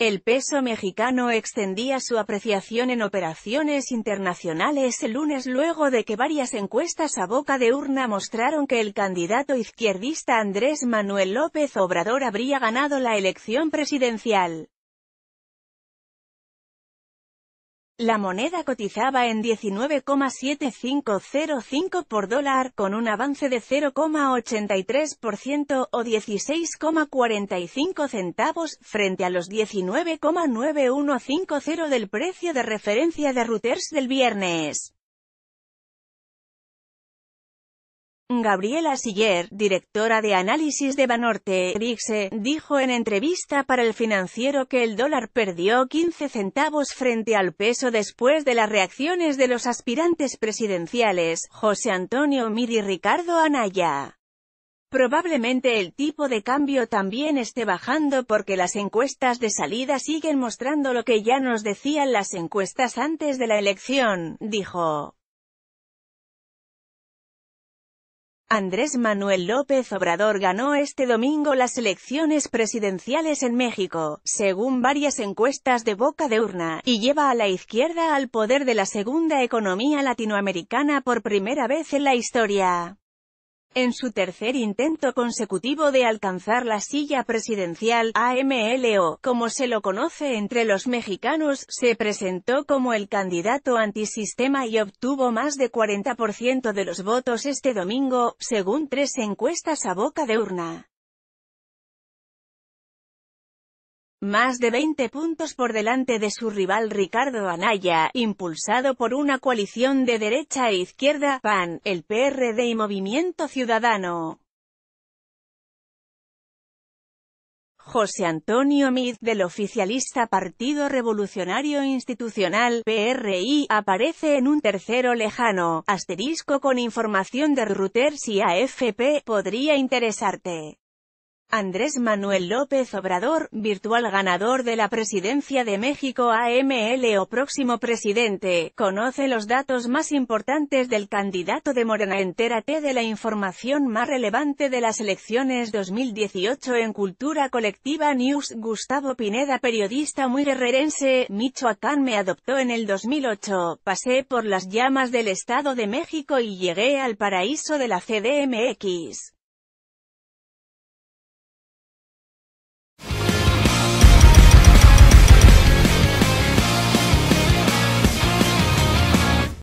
El peso mexicano extendía su apreciación en operaciones internacionales el lunes luego de que varias encuestas a boca de urna mostraron que el candidato izquierdista Andrés Manuel López Obrador habría ganado la elección presidencial. La moneda cotizaba en 19,7505 por dólar, con un avance de 0,83% o 16,45 centavos, frente a los 19,9150 del precio de referencia de Reuters del viernes. Gabriela Siller, directora de análisis de Banorte, Rixe, dijo en entrevista para el financiero que el dólar perdió 15 centavos frente al peso después de las reacciones de los aspirantes presidenciales, José Antonio Mir y Ricardo Anaya. Probablemente el tipo de cambio también esté bajando porque las encuestas de salida siguen mostrando lo que ya nos decían las encuestas antes de la elección, dijo. Andrés Manuel López Obrador ganó este domingo las elecciones presidenciales en México, según varias encuestas de boca de urna, y lleva a la izquierda al poder de la segunda economía latinoamericana por primera vez en la historia. En su tercer intento consecutivo de alcanzar la silla presidencial, AMLO, como se lo conoce entre los mexicanos, se presentó como el candidato antisistema y obtuvo más de 40% de los votos este domingo, según tres encuestas a boca de urna. más de 20 puntos por delante de su rival Ricardo Anaya, impulsado por una coalición de derecha e izquierda, PAN, el PRD y Movimiento Ciudadano. José Antonio Mid, del oficialista Partido Revolucionario Institucional, PRI, aparece en un tercero lejano, asterisco con información de Reuters y AFP, podría interesarte. Andrés Manuel López Obrador, virtual ganador de la presidencia de México AML o próximo presidente, conoce los datos más importantes del candidato de Morena. Entérate de la información más relevante de las elecciones 2018 en Cultura Colectiva News. Gustavo Pineda periodista muy guerrerense, Michoacán me adoptó en el 2008, pasé por las llamas del Estado de México y llegué al paraíso de la CDMX.